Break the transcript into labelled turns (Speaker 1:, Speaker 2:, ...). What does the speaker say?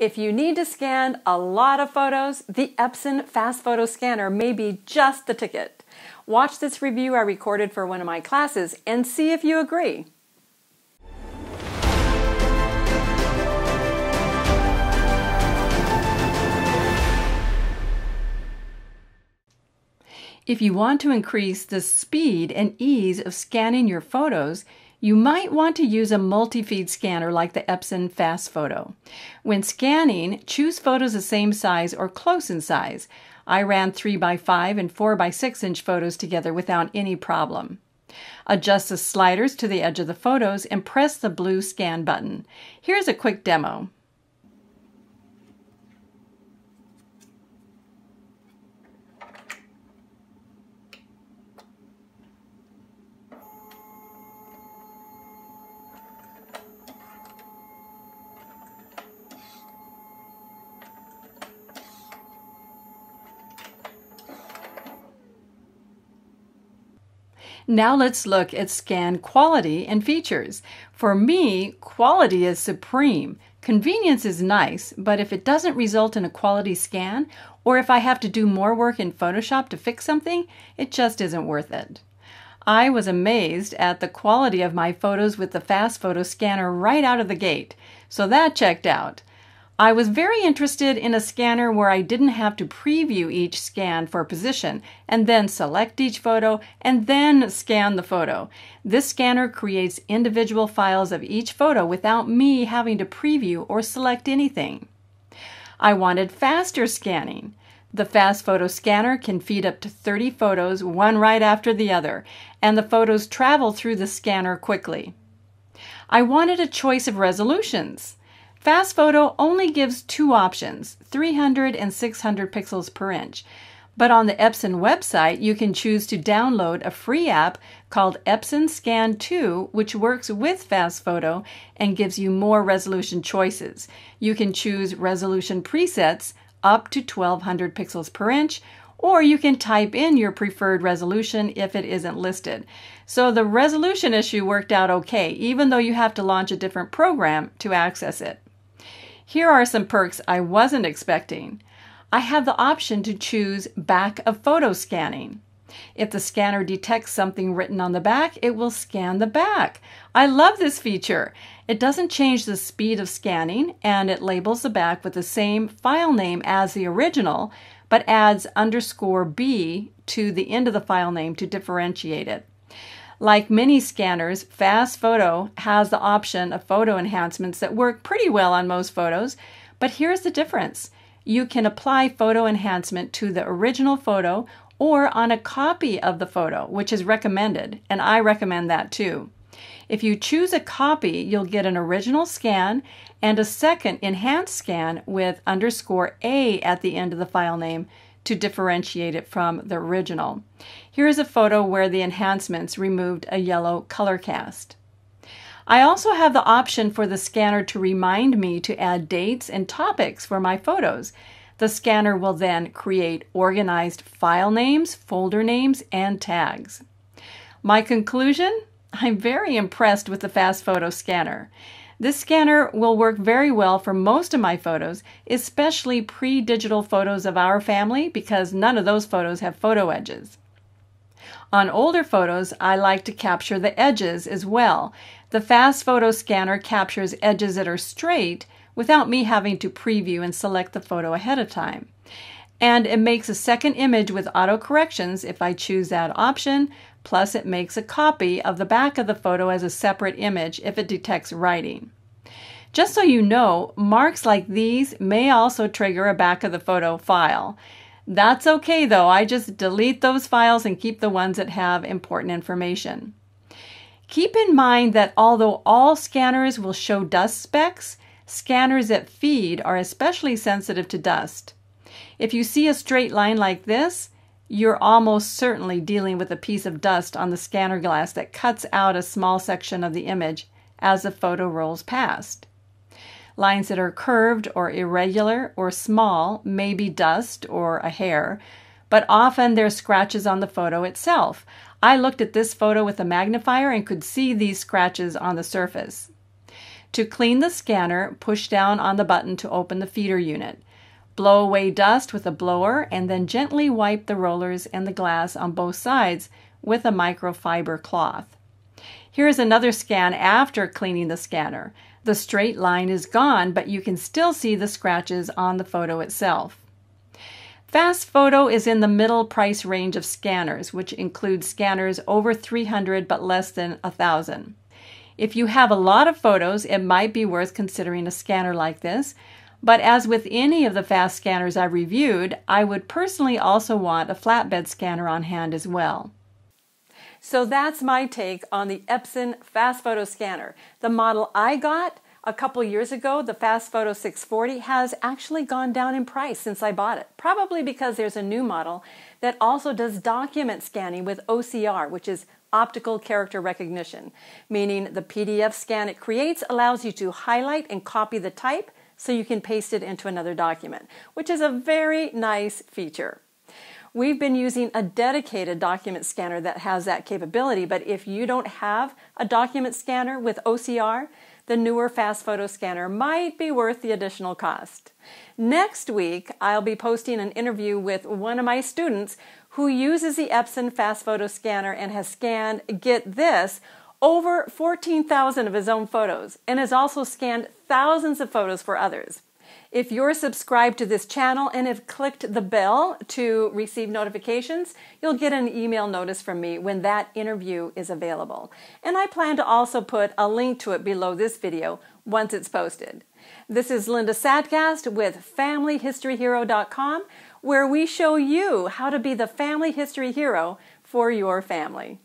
Speaker 1: If you need to scan a lot of photos, the Epson Fast Photo Scanner may be just the ticket. Watch this review I recorded for one of my classes and see if you agree. If you want to increase the speed and ease of scanning your photos, you might want to use a multi-feed scanner like the Epson Fast Photo. When scanning, choose photos the same size or close in size. I ran 3x5 and 4x6 inch photos together without any problem. Adjust the sliders to the edge of the photos and press the blue scan button. Here's a quick demo. Now let's look at scan quality and features. For me, quality is supreme. Convenience is nice, but if it doesn't result in a quality scan, or if I have to do more work in Photoshop to fix something, it just isn't worth it. I was amazed at the quality of my photos with the fast photo scanner right out of the gate, so that checked out. I was very interested in a scanner where I didn't have to preview each scan for position and then select each photo and then scan the photo. This scanner creates individual files of each photo without me having to preview or select anything. I wanted faster scanning. The Fast Photo Scanner can feed up to 30 photos, one right after the other, and the photos travel through the scanner quickly. I wanted a choice of resolutions. Fast photo only gives two options, 300 and 600 pixels per inch. But on the Epson website, you can choose to download a free app called Epson Scan 2, which works with FastPhoto and gives you more resolution choices. You can choose resolution presets up to 1200 pixels per inch, or you can type in your preferred resolution if it isn't listed. So the resolution issue worked out okay, even though you have to launch a different program to access it. Here are some perks I wasn't expecting. I have the option to choose back of photo scanning. If the scanner detects something written on the back, it will scan the back. I love this feature. It doesn't change the speed of scanning and it labels the back with the same file name as the original, but adds underscore B to the end of the file name to differentiate it. Like many scanners, Fast Photo has the option of photo enhancements that work pretty well on most photos, but here's the difference. You can apply photo enhancement to the original photo or on a copy of the photo, which is recommended, and I recommend that too. If you choose a copy, you'll get an original scan and a second enhanced scan with underscore A at the end of the file name to differentiate it from the original. Here is a photo where the enhancements removed a yellow color cast. I also have the option for the scanner to remind me to add dates and topics for my photos. The scanner will then create organized file names, folder names, and tags. My conclusion? I'm very impressed with the Fast Photo Scanner. This scanner will work very well for most of my photos, especially pre-digital photos of our family because none of those photos have photo edges. On older photos, I like to capture the edges as well. The Fast Photo Scanner captures edges that are straight without me having to preview and select the photo ahead of time. And it makes a second image with auto corrections if I choose that option, plus it makes a copy of the back of the photo as a separate image if it detects writing. Just so you know, marks like these may also trigger a back of the photo file. That's okay though, I just delete those files and keep the ones that have important information. Keep in mind that although all scanners will show dust specks, scanners that feed are especially sensitive to dust. If you see a straight line like this, you're almost certainly dealing with a piece of dust on the scanner glass that cuts out a small section of the image as the photo rolls past. Lines that are curved or irregular or small may be dust or a hair, but often they're scratches on the photo itself. I looked at this photo with a magnifier and could see these scratches on the surface. To clean the scanner, push down on the button to open the feeder unit. Blow away dust with a blower and then gently wipe the rollers and the glass on both sides with a microfiber cloth. Here is another scan after cleaning the scanner. The straight line is gone, but you can still see the scratches on the photo itself. Fast Photo is in the middle price range of scanners, which includes scanners over 300 but less than 1000. If you have a lot of photos, it might be worth considering a scanner like this, but as with any of the fast scanners I reviewed, I would personally also want a flatbed scanner on hand as well. So that's my take on the Epson Fast Photo Scanner. The model I got a couple years ago, the Fast Photo 640, has actually gone down in price since I bought it. Probably because there's a new model that also does document scanning with OCR, which is optical character recognition, meaning the PDF scan it creates allows you to highlight and copy the type so you can paste it into another document, which is a very nice feature. We've been using a dedicated document scanner that has that capability, but if you don't have a document scanner with OCR, the newer Fast Photo scanner might be worth the additional cost. Next week, I'll be posting an interview with one of my students who uses the Epson Fast Photo scanner and has scanned, get this, over 14,000 of his own photos and has also scanned thousands of photos for others. If you're subscribed to this channel and have clicked the bell to receive notifications, you'll get an email notice from me when that interview is available. And I plan to also put a link to it below this video once it's posted. This is Linda Sadcast with FamilyHistoryHero.com, where we show you how to be the family history hero for your family.